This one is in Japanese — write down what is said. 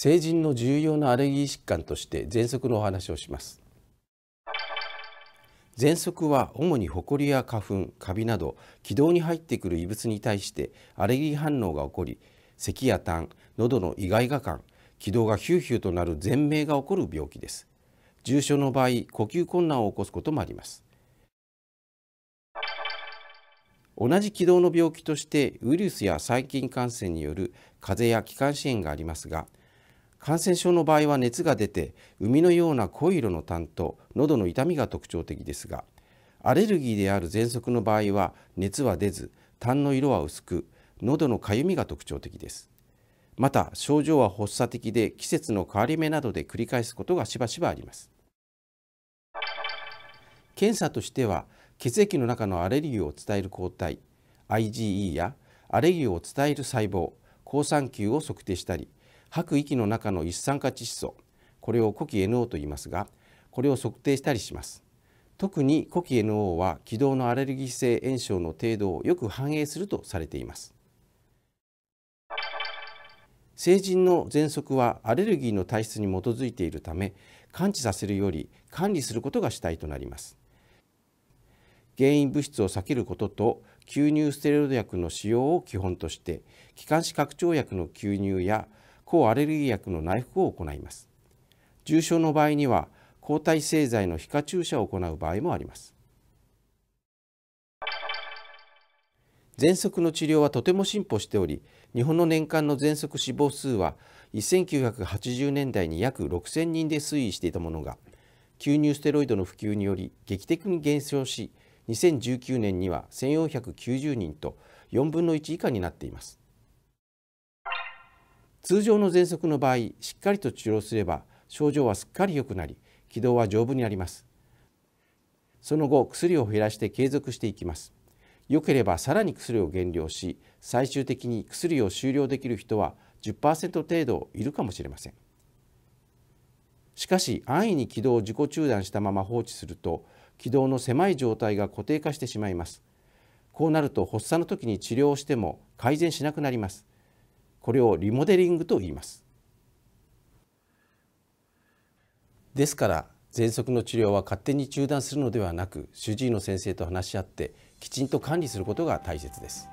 成人の重要なアレルギー疾患として喘息のお話をします喘息は主にホコリや花粉カビなど気道に入ってくる異物に対してアレルギー反応が起こり咳や痰喉の意外が感気道がヒューヒューとなる全鳴が起こる病気です重症の場合呼吸困難を起こすこともあります同じ気道の病気としてウイルスや細菌感染による風邪や気管支炎がありますが感染症の場合は熱が出て海のような濃い色の痰と喉の痛みが特徴的ですがアレルギーである喘息の場合は熱は出ず痰の色は薄く喉のかゆみが特徴的ですまた症状は発作的で季節の変わり目などで繰り返すことがしばしばあります検査としては血液の中のアレルギーを伝える抗体 IgE やアレルギーを伝える細胞抗酸球を測定したり吐く息の中の一酸化窒素これを呼気 NO と言いますがこれを測定したりします特に呼気 NO は気道のアレルギー性炎症の程度をよく反映するとされています成人の喘息はアレルギーの体質に基づいているため感知させるより管理することが主体となります原因物質を避けることと吸入ステロイド薬の使用を基本として気管支拡張薬の吸入や抗アレルギー薬の内服を行います重症の場合には抗体製剤の皮下注射を行う場合もあります喘息の治療はとても進歩しており日本の年間の喘息死亡数は1980年代に約6000人で推移していたものが吸入ステロイドの普及により劇的に減少し2019年には1490人と4分の1以下になっています。通常の喘息の場合しっかりと治療すれば症状はすっかり良くなり気道は丈夫になりますその後薬を減らして継続していきます良ければさらに薬を減量し最終的に薬を終了できる人は10%程度いるかもしれませんしかし安易に気道を自己中断したまま放置すると気道の狭い状態が固定化してしまいますこうなると発作の時に治療をしても改善しなくなりますこれをリモデリングと言いますですから喘息の治療は勝手に中断するのではなく主治医の先生と話し合ってきちんと管理することが大切です